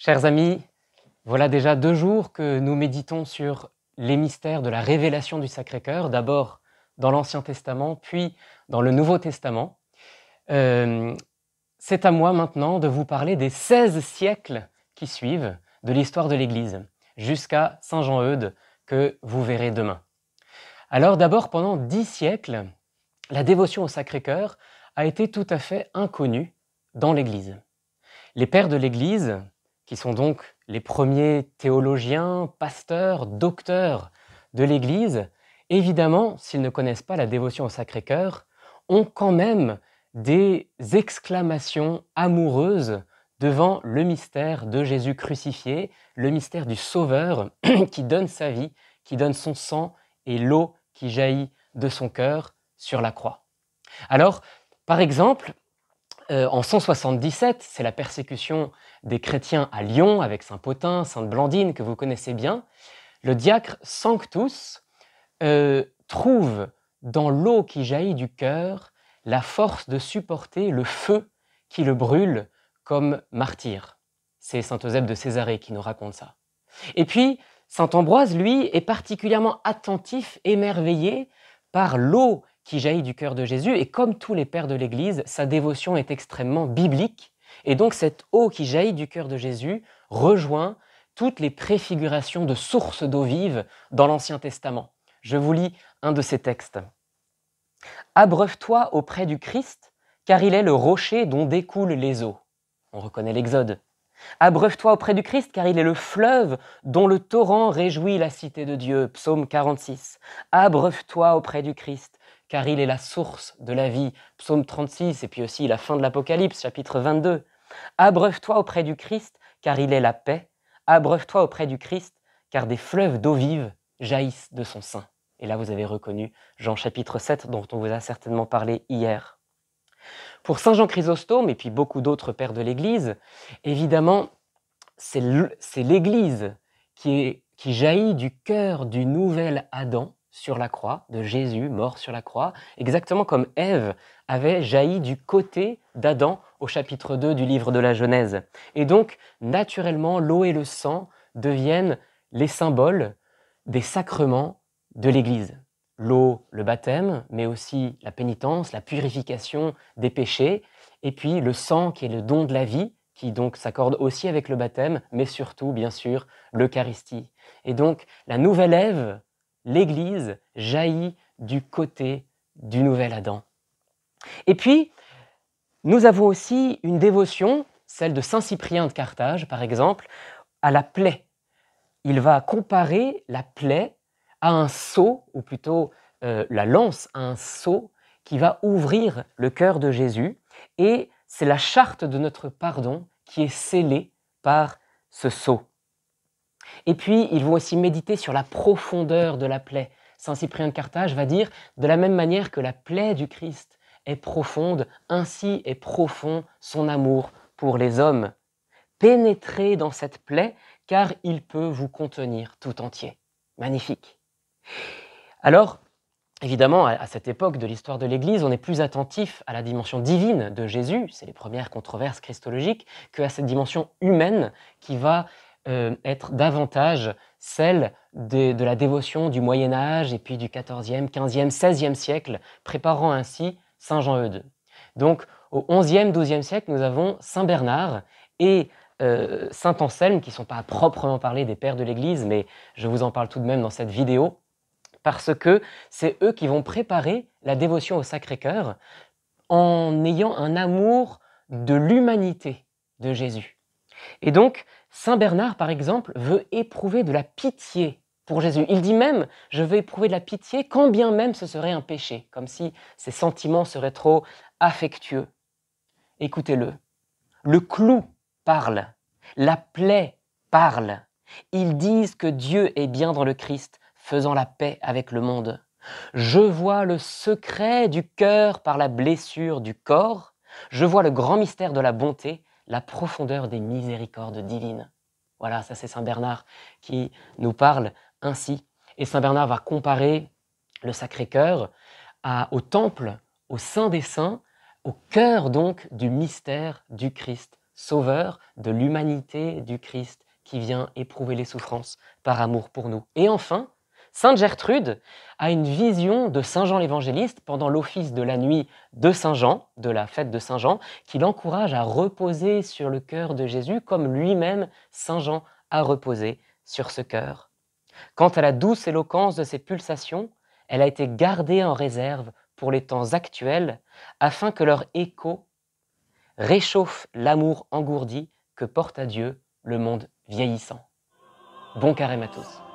Chers amis, voilà déjà deux jours que nous méditons sur les mystères de la révélation du Sacré-Cœur, d'abord dans l'Ancien Testament, puis dans le Nouveau Testament. Euh, c'est à moi maintenant de vous parler des 16 siècles qui suivent de l'histoire de l'Église, jusqu'à Saint Jean-Eudes, que vous verrez demain. Alors d'abord, pendant dix siècles, la dévotion au Sacré-Cœur a été tout à fait inconnue dans l'Église. Les pères de l'Église, qui sont donc les premiers théologiens, pasteurs, docteurs de l'Église, évidemment, s'ils ne connaissent pas la dévotion au Sacré-Cœur, ont quand même des exclamations amoureuses devant le mystère de Jésus crucifié, le mystère du Sauveur qui donne sa vie, qui donne son sang et l'eau qui jaillit de son cœur sur la croix. Alors, par exemple, euh, en 177, c'est la persécution des chrétiens à Lyon avec Saint Potin, Sainte Blandine, que vous connaissez bien. Le diacre Sanctus euh, trouve dans l'eau qui jaillit du cœur la force de supporter le feu qui le brûle comme martyr. C'est Saint Eusèbe de Césarée qui nous raconte ça. Et puis, Saint Ambroise, lui, est particulièrement attentif, émerveillé par l'eau qui jaillit du cœur de Jésus. Et comme tous les pères de l'Église, sa dévotion est extrêmement biblique. Et donc cette eau qui jaillit du cœur de Jésus rejoint toutes les préfigurations de sources d'eau vive dans l'Ancien Testament. Je vous lis un de ces textes. Abreuve-toi auprès du Christ, car il est le rocher dont découlent les eaux. On reconnaît l'Exode. Abreuve-toi auprès du Christ, car il est le fleuve dont le torrent réjouit la cité de Dieu. Psaume 46. Abreuve-toi auprès du Christ, car il est la source de la vie. Psaume 36, et puis aussi la fin de l'Apocalypse, chapitre 22. Abreuve-toi auprès du Christ, car il est la paix. Abreuve-toi auprès du Christ, car des fleuves d'eau vive jaillissent de son sein. Et là, vous avez reconnu Jean chapitre 7, dont on vous a certainement parlé hier. Pour Saint Jean Chrysostome, et puis beaucoup d'autres pères de l'Église, évidemment, c'est l'Église qui, qui jaillit du cœur du nouvel Adam, sur la croix, de Jésus mort sur la croix, exactement comme Ève avait jailli du côté d'Adam au chapitre 2 du livre de la Genèse. Et donc, naturellement, l'eau et le sang deviennent les symboles des sacrements de l'Église. L'eau, le baptême, mais aussi la pénitence, la purification des péchés, et puis le sang qui est le don de la vie, qui donc s'accorde aussi avec le baptême, mais surtout, bien sûr, l'Eucharistie. Et donc, la nouvelle Ève l'Église jaillit du côté du nouvel Adam. Et puis, nous avons aussi une dévotion, celle de Saint Cyprien de Carthage, par exemple, à la plaie. Il va comparer la plaie à un seau, ou plutôt euh, la lance à un seau qui va ouvrir le cœur de Jésus. Et c'est la charte de notre pardon qui est scellée par ce sceau. Et puis, ils vont aussi méditer sur la profondeur de la plaie. Saint Cyprien de Carthage va dire, de la même manière que la plaie du Christ est profonde, ainsi est profond son amour pour les hommes. Pénétrez dans cette plaie, car il peut vous contenir tout entier. Magnifique. Alors, Évidemment, à cette époque de l'histoire de l'Église, on est plus attentif à la dimension divine de Jésus, c'est les premières controverses christologiques, à cette dimension humaine qui va euh, être davantage celle de, la dévotion du Moyen Âge et puis du XIVe, 16 XVIe siècle, préparant ainsi Saint Jean II. Donc au XIe, XIIe siècle, nous avons Saint Bernard et euh, Saint Anselme, qui ne sont pas à proprement parler des pères de l'Église, mais je vous en parle tout de même dans cette vidéo, parce que c'est eux qui vont préparer la dévotion au Sacré-Cœur en ayant un amour de l'humanité de Jésus. Et donc, Saint Bernard, par exemple, veut éprouver de la pitié pour Jésus. Il dit même, je veux éprouver de la pitié quand bien même ce serait un péché, comme si ses sentiments seraient trop affectueux. Écoutez-le. Le clou parle, la plaie parle. Ils disent que Dieu est bien dans le Christ, faisant la paix avec le monde. Je vois le secret du cœur par la blessure du corps, je vois le grand mystère de la bonté, la profondeur des miséricordes divines. Voilà, ça c'est Saint Bernard qui nous parle ainsi. Et Saint Bernard va comparer le Sacré-Cœur au temple, au sein des Saints, au cœur donc du mystère du Christ, sauveur de l'humanité du Christ qui vient éprouver les souffrances par amour pour nous. Et enfin, Sainte Gertrude a une vision de Saint Jean l'Évangéliste pendant l'office de la nuit de Saint Jean, de la fête de Saint Jean, qui l'encourage à reposer sur le cœur de Jésus comme lui-même Saint Jean a reposé sur ce cœur. Quant à la douce éloquence de ses pulsations, elle a été gardée en réserve pour les temps actuels, afin que leur écho réchauffe l'amour engourdi que porte à Dieu le monde vieillissant. Bon carême à tous.